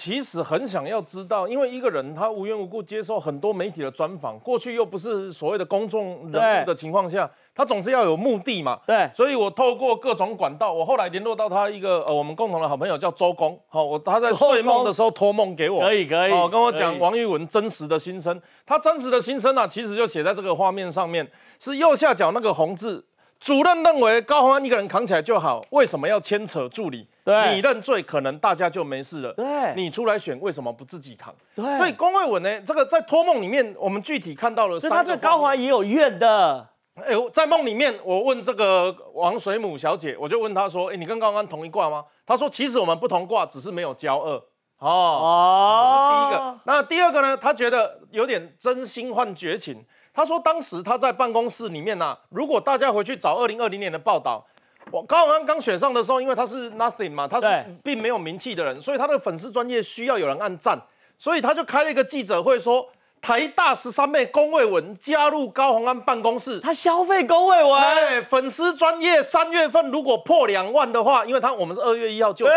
其实很想要知道，因为一个人他无缘无故接受很多媒体的专访，过去又不是所谓的公众人物的情况下，他总是要有目的嘛。对，所以我透过各种管道，我后来联络到他一个呃，我们共同的好朋友叫周工，好，我他在睡梦的时候托梦给我，可以可以，跟我讲王玉文真实的心声，他真实的心声呢，其实就写在这个画面上面，是右下角那个红字。主任认为高宏安一个人扛起来就好，为什么要牵扯助理？你认罪可能大家就没事了。对，你出来选为什么不自己扛？对，所以龚卫文呢，这个在托梦里面，我们具体看到了。是他对高华也有怨的。哎，在梦里面，我问这个王水母小姐，我就问她说：“哎，你跟高宏安同一卦吗？”她说：“其实我们不同卦，只是没有交恶。”哦哦。那第二个呢？她觉得有点真心换绝情。他说：“当时他在办公室里面呢，如果大家回去找二零二零年的报道，我高好刚刚选上的时候，因为他是 nothing 嘛，他是并没有名气的人，所以他的粉丝专业需要有人按赞，所以他就开了一个记者会说。”台大十三妹龚卫文加入高宏安办公室，他消费龚卫文粉丝专业。三月份如果破两万的话，因为他我们是二月一号就对。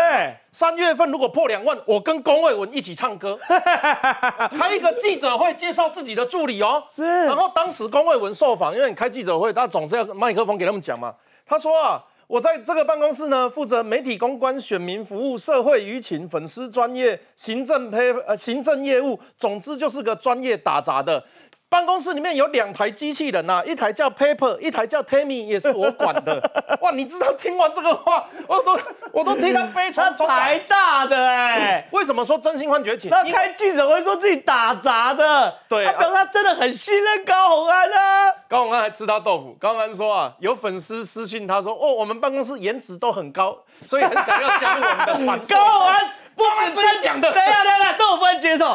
三月份如果破两万，我跟龚卫文一起唱歌，开一个记者会介绍自己的助理哦。是。然后当时龚卫文受访，因为你开记者会，他总是要麦克风给他们讲嘛。他说。我在这个办公室呢，负责媒体公关、选民服务、社会舆情、粉丝专业、行政配呃行政业务，总之就是个专业打杂的。办公室里面有两台机器人啊，一台叫 Paper，一台叫 Tammy，也是我管的。哇，你知道听完这个话，我都我都听到非常台大的哎，为什么说真心换绝情？那开记者会说自己打杂的，对，他表示他真的很信任高红安。高洪安还吃他豆腐。高洪安说啊，有粉丝私信他说：“哦，我们办公室颜值都很高，所以很想要加入我们的团高洪安不你是讲的，对啊对啊，都不能接受。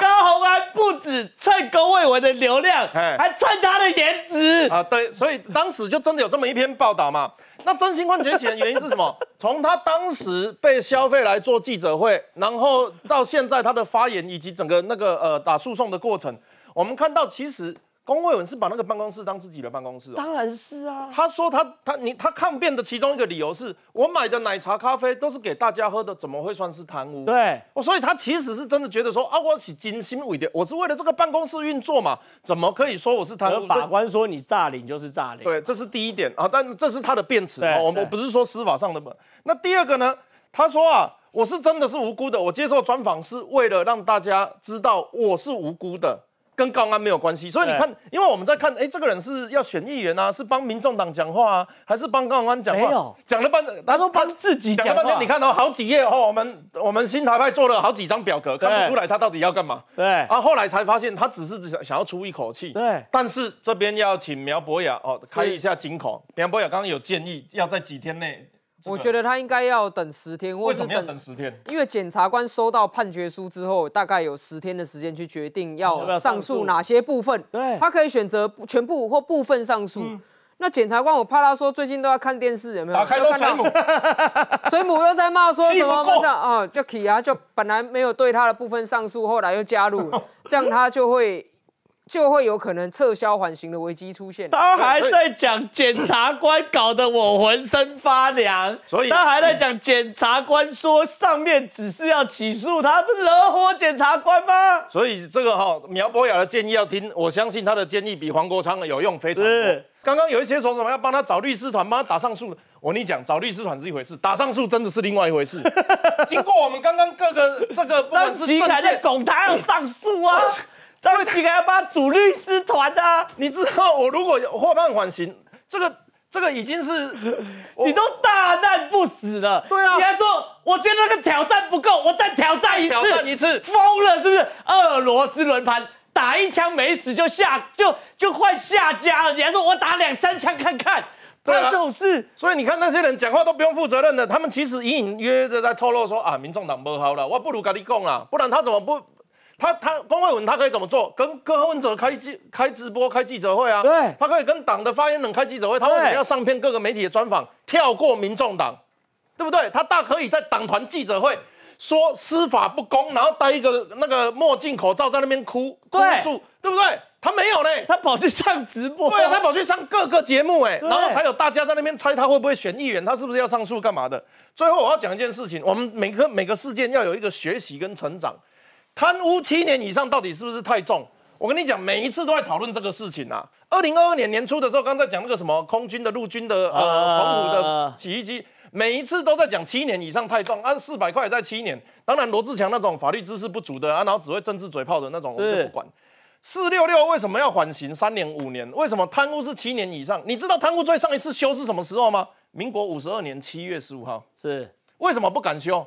高洪安不止蹭龚伟文的流量，还蹭他的颜值啊。对，所以当时就真的有这么一篇报道嘛。那真心冠切起的原因是什么？从他当时被消费来做记者会，然后到现在他的发言以及整个那个呃打诉讼的过程，我们看到其实。龚伟文是把那个办公室当自己的办公室，当然是啊。他说他他你他抗辩的其中一个理由是我买的奶茶咖啡都是给大家喝的，怎么会算是贪污？对，我所以他其实是真的觉得说啊，我是精心一的，我是为了这个办公室运作嘛，怎么可以说我是贪污？法官说你诈领就是诈领，对，这是第一点啊。但这是他的辩词啊，我我不是说司法上的嘛。那第二个呢？他说啊，我是真的是无辜的，我接受专访是为了让大家知道我是无辜的。跟高安没有关系，所以你看，因为我们在看，哎，这个人是要选议员啊，是帮民众党讲话啊，还是帮高安讲话？没有，讲了半他都他自己讲半天。你看到好几页哦，我们我们新台派做了好几张表格，看不出来他到底要干嘛。对。啊，后来才发现他只是想想要出一口气。对。但是这边要请苗博雅哦，开一下金口。苗博雅刚刚有建议，要在几天内。我觉得他应该要等十天，或是等十天，因为检察官收到判决书之后，大概有十天的时间去决定要上诉哪些部分。对，他可以选择全部或部分上诉。那检察官，我怕他说最近都要看电视，有没有？打开都水母，水母又在骂说什么？啊 j a 啊，就本来没有对他的部分上诉，后来又加入，这样他就会。就会有可能撤销缓刑的危机出现。他还在讲检察官，搞得我浑身发凉。所以他还在讲检察官说上面只是要起诉他，不惹火检察官吗？所以这个哈苗博雅的建议要听，我相信他的建议比黄国昌的有用非常多。刚刚有一些说什么要帮他找律师团帮他打上诉我跟你讲，找律师团是一回事，打上诉真的是另外一回事。经过我们刚刚各个这个张齐凯在拱他要上诉啊。张瑞琪还要把组律师团啊。你知道我如果有获判缓刑，这个这个已经是 你都大难不死了。对啊，你还说我觉得那个挑战不够，我再挑战一次，挑战一次，疯了是不是？俄罗斯轮盘打一枪没死就下就就换下家了，你还说我打两三枪看看，干这种事？所以你看那些人讲话都不用负责任的，他们其实隐隐约约的在透露说啊，民众党不好了，我不如跟你讲了，不然他怎么不？他他公会文他可以怎么做？跟何文哲开记开直播、开记者会啊。对。他可以跟党的发言人开记者会。他为什么要上篇各个媒体的专访？跳过民众党，对不对？他大可以在党团记者会说司法不公，然后戴一个那个墨镜、口罩在那边哭哭诉，对不对？他没有嘞，他跑去上直播。对啊，他跑去上各个节目，哎，然后才有大家在那边猜他会不会选议员，他是不是要上诉干嘛的？最后我要讲一件事情，我们每个每个事件要有一个学习跟成长。贪污七年以上到底是不是太重？我跟你讲，每一次都在讨论这个事情啊。二零二二年年初的时候，刚才讲那个什么空军的、陆军的、呃，澎湖的洗衣机，每一次都在讲七年以上太重，按四百块在七年。当然，罗志强那种法律知识不足的，啊，然后只会政治嘴炮的那种，我就不管。四六六为什么要缓刑三年五年？为什么贪污是七年以上？你知道贪污罪上一次修是什么时候吗？民国五十二年七月十五号。是为什么不敢修？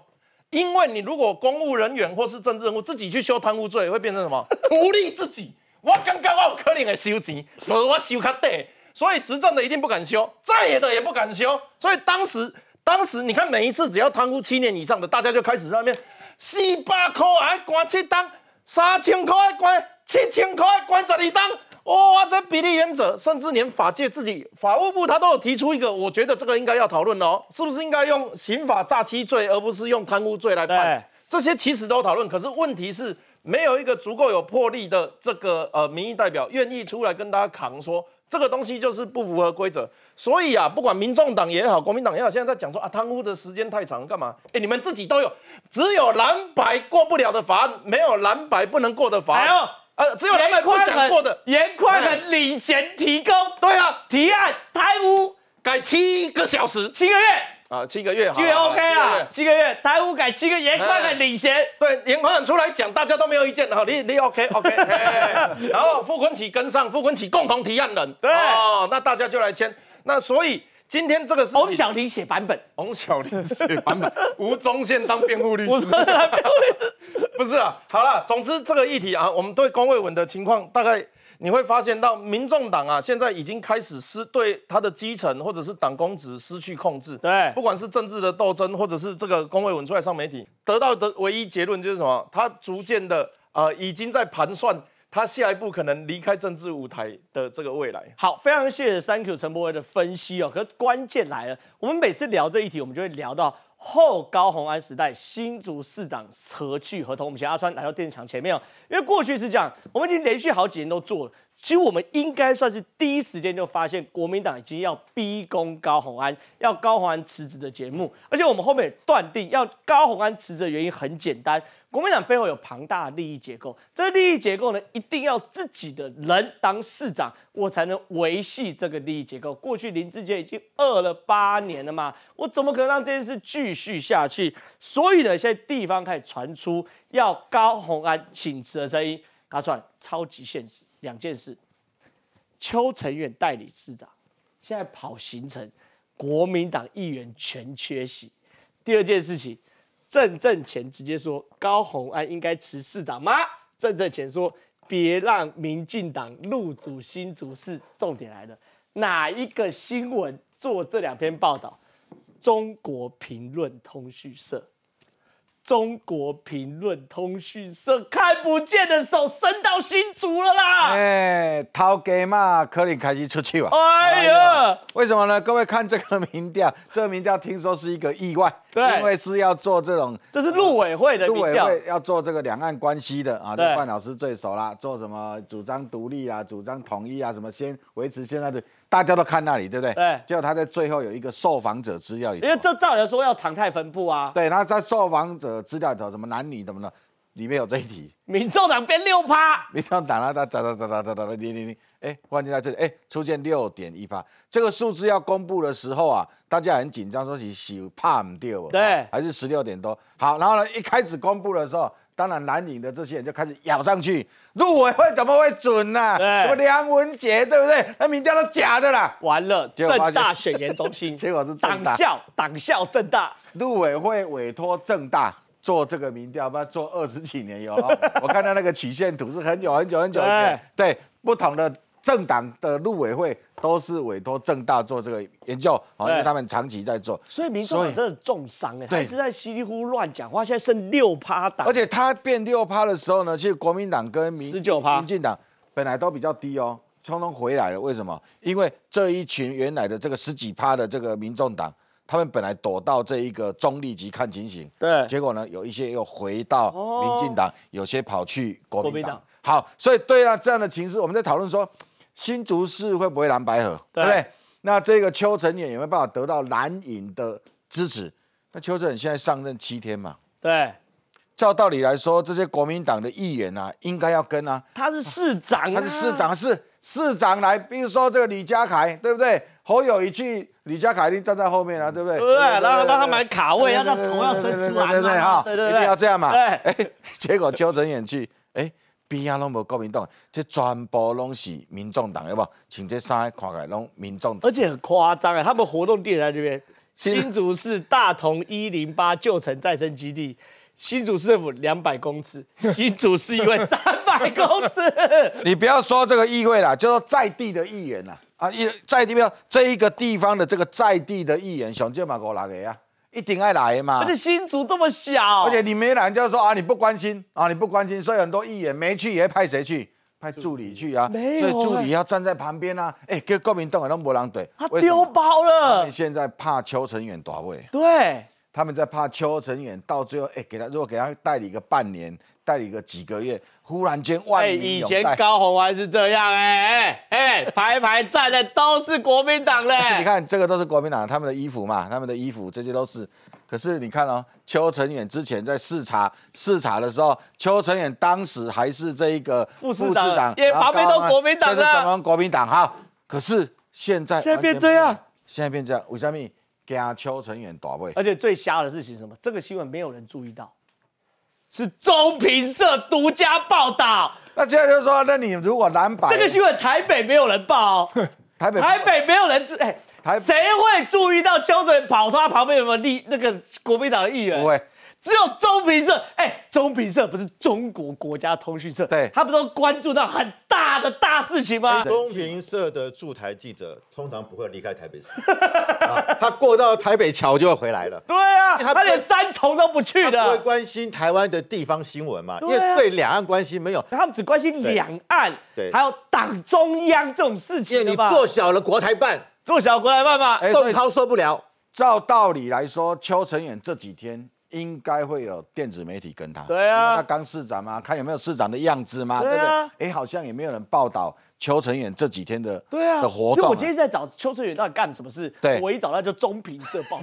因为你如果公务人员或是政治人物自己去修贪污罪，会变成什么？孤 立自己。我刚刚我可能会收钱，以我修卡对，所以执政的一定不敢修，在野的也不敢修。所以当时，当时你看每一次只要贪污七年以上的，大家就开始在那边四百块的关七档，三千块的关七千块的关十二档。哇，这比例原则，甚至连法界自己法务部他都有提出一个，我觉得这个应该要讨论哦，是不是应该用刑法诈欺罪，而不是用贪污罪来判？这些其实都讨论，可是问题是没有一个足够有魄力的这个呃民意代表愿意出来跟大家扛说，这个东西就是不符合规则。所以啊，不管民众党也好，国民党也好，现在在讲说啊贪污的时间太长，干嘛？哎，你们自己都有，只有蓝白过不了的法案，没有蓝白不能过的法案。呃，只有两百块。想过的严宽很领衔提供。对啊，提案台污改七个小时，七个月啊，七个月，七个月 OK 啊，七个月台污改七个严宽很领衔。对，严宽很出来讲，大家都没有意见好，你你 OK OK。然后傅昆启跟上，傅昆启共同提案人。对啊，那大家就来签。那所以。今天这个是翁小玲写版本，翁小玲写版本，吴宗宪当辩护律师，不是啊，好了，总之这个议题啊，我们对龚伟文的情况，大概你会发现到，民众党啊，现在已经开始失对他的基层或者是党工职失去控制，对，不管是政治的斗争或者是这个公伟文出来上媒体，得到的唯一结论就是什么，他逐渐的呃已经在盘算。他下一步可能离开政治舞台的这个未来。好，非常谢谢，Thank you，陈博威的分析哦。可关键来了，我们每次聊这一题，我们就会聊到后高鸿安时代新竹市长何去何从。我们请阿川来到电视墙前面哦，因为过去是这样，我们已经连续好几年都做了。其实我们应该算是第一时间就发现国民党已经要逼宫高宏安，要高宏安辞职的节目。而且我们后面也断定，要高宏安辞职的原因很简单，国民党背后有庞大的利益结构。这个利益结构呢，一定要自己的人当市长，我才能维系这个利益结构。过去林志杰已经饿了八年了嘛，我怎么可能让这件事继续下去？所以呢，现在地方开始传出要高宏安请辞的声音。他来，超级现实，两件事。邱成远代理市长现在跑行程，国民党议员全缺席。第二件事情，郑正前直接说高红安应该辞市长吗？郑正前说别让民进党入主新竹市。重点来了，哪一个新闻做这两篇报道？中国评论通讯社。”中国评论通讯社看不见的手伸到新竹了啦！哎，涛给嘛，可以开始出去了。哎呀，为什么呢？各位看这个民调，这个民调听说是一个意外，对，因为是要做这种，这是陆委会的委会要做这个两岸关系的啊，范老师最熟啦，做什么主张独立啊，主张统一啊，什么先维持现在的。大家都看那里，对不对？对。结果他在最后有一个受访者资料里，因为这照理说要常态分布啊。对。然后在受访者资料里头，什么男女怎么的，里面有这一题，民众党变六趴。民打党啊，他咋咋咋咋咋咋的，零零零。哎，关键在这里，哎，出现六点一趴。这个数字要公布的时候啊，大家很紧张，说打打打唔掉。对。还是十六点多。好，然后呢，一开始公布的时候。当然，蓝营的这些人就开始咬上去，入委会怎么会准呢？什么梁文杰，对不对？那民调都假的啦，完了。正大选言中心，结果是党校，党校正大。入委会委托正大做这个民调，不做二十几年有？我看到那个曲线图是很久很久很久以前，对不同的。政党的陆委会都是委托政大做这个研究，好，因为他们长期在做。所以民众党真的重伤哎，一直在稀里糊涂乱讲话，现在剩六趴党。而且他变六趴的时候呢，其实国民党跟民十九趴、民进党本来都比较低哦，双双回来了。为什么？因为这一群原来的这个十几趴的这个民众党，他们本来躲到这一个中立级看情形，对，结果呢，有一些又回到民进党，有些跑去国民党。好，所以对啊，这样的情势，我们在讨论说。新竹市会不会蓝白河？对不对？那这个邱臣远有没有办法得到蓝营的支持？那邱臣远现在上任七天嘛，对，照道理来说，这些国民党的议员啊，应该要跟啊。他是市长，他是市长，是市长来，比如说这个李家凯，对不对？侯友一去，李家凯一定站在后面啊，对不对？对对，让他让他买卡位，让他同样支持蓝啊，对对对，一定要这样嘛。对，哎，结果邱臣远去，哎。边啊拢无国民党，这全部拢是民众党，有无？请这三个看起来拢民众。而且很夸张啊，他们活动地点在这边，新竹市大同一零八旧城再生基地，新竹市政府两百公尺，新竹市议会三百公尺。你不要说这个议会啦，就说在地的议员啦。啊，一在地，不要这一个地方的这个在地的议员，熊健马给我个呀。一定爱来嘛！而且心竹这么小，而且你没来，就是说啊，你不关心啊，你不关心，所以很多议员没去也派谁去？派助理去啊，所以助理要站在旁边啊，哎，跟郭明栋啊那么狼嘴，他丢包了。现在怕邱成远夺位，对，他们在怕邱成远到最后，哎，给他如果给他代理个半年，代理个几个月。忽然间，万民以前高雄湾是这样，哎哎哎，排排站的都是国民党嘞。你看这个都是国民党，他们的衣服嘛，他们的衣服，这些都是。可是你看哦，邱成远之前在视察视察的时候，邱成远当时还是这一个副市长，也旁边都国民党的啊，国民党哈。可是现在现在变这样，现在变这样，为什么？给邱成远打背。而且最瞎的事情什么？这个新闻没有人注意到。是中评社独家报道。那现在就说，那你如果蓝白这个新闻，台北没有人报，台北台北没有人知，台谁会注意到秋水跑他旁边有没有立那个国民党的议员？不会。只有中评社，哎，中评社不是中国国家通讯社，对他不都关注到很大的大事情吗？中评社的驻台记者通常不会离开台北市，他过到台北桥就要回来了。对啊，他连三重都不去的，会关心台湾的地方新闻嘛？因为对两岸关系没有，他们只关心两岸，对，还有党中央这种事情你做小了国台办，做小国台办嘛，宋涛受不了。照道理来说，邱成远这几天。应该会有电子媒体跟他，对啊，他刚市长嘛，看有没有市长的样子嘛，对不对？哎，好像也没有人报道邱春远这几天的，对啊，的活动。因为我今天在找邱春远到底干了什么事，对，我一找到就中平社报，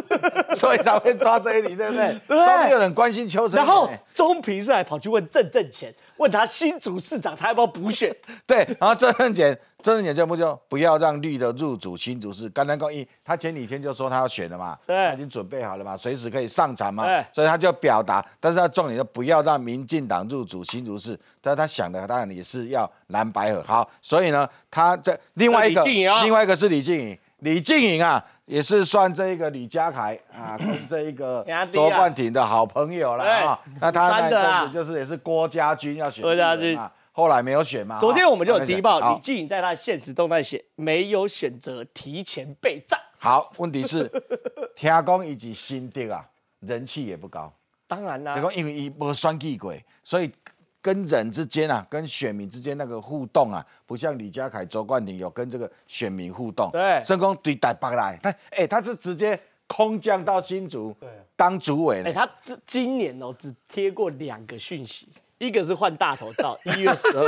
所以才会抓这一里，对不对？对，都没有人关心邱春远。然后中平社还跑去问郑正钱，问他新竹市长他要不要补选，对，然后郑正钱。真人演就不就不要让绿的入主新竹市，甘当高一，他前几天就说他要选了嘛，对，他已经准备好了嘛，随时可以上场嘛，对，所以他就表达，但是他重点就不要让民进党入主新竹市，但他想的当然也是要蓝白合，好，所以呢，他在另外一个，另外一个是李静颖，李静颖啊，也是算这一个李佳凯啊跟 这一个卓冠廷的好朋友了啊，那他就是也是郭家军要选郭家军啊。后来没有选吗？昨天我们就有提报，李继颖在他的现实动态写没有选择提前备战。好，问题是，天公以及新丁啊，人气也不高。当然啦，因为一波双地鬼，所以跟人之间啊，跟选民之间那个互动啊，不像李家凯、周冠廷有跟这个选民互动。对，甚至对待不来，他哎，他是直接空降到新竹对，当主委。哎，他这今年哦，只贴过两个讯息。一个是换大头照，一月十二；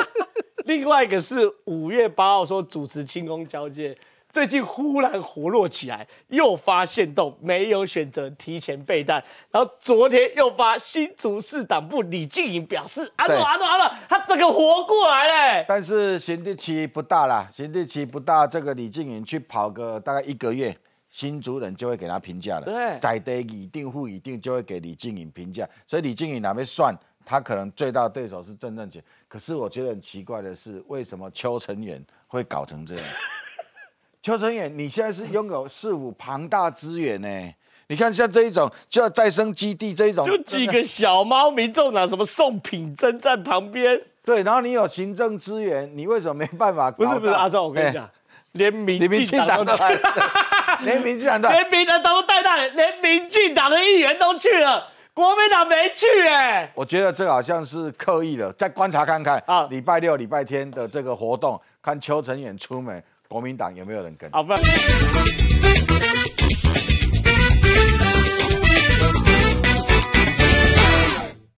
另外一个是五月八号说主持清宫交接，最近忽然活络起来，又发现动，没有选择提前备蛋。然后昨天又发新竹市党部李静颖表示：“阿诺阿诺阿诺，他整个活过来了。”但是行地期不大啦，行地期不大，这个李静颖去跑个大概一个月，新竹人就会给他评价了。对，在地一定户一定就会给李静颖评价，所以李静颖哪边算。他可能最大对手是郑正杰，可是我觉得很奇怪的是，为什么邱成远会搞成这样？邱成远，你现在是拥有四五庞大资源呢？你看像这一种，就要再生基地这一种，就几个小猫民众啊？什么宋品珍在旁边？对，然后你有行政资源，你为什么没办法？不是不是，阿忠，我跟你讲，连民，连民进党都，连民进党都，连民进党的议员都去了。国民党没去哎，我觉得这好像是刻意的，再观察看看啊，礼拜六、礼拜天的这个活动，看邱成远出门，国民党有没有人跟。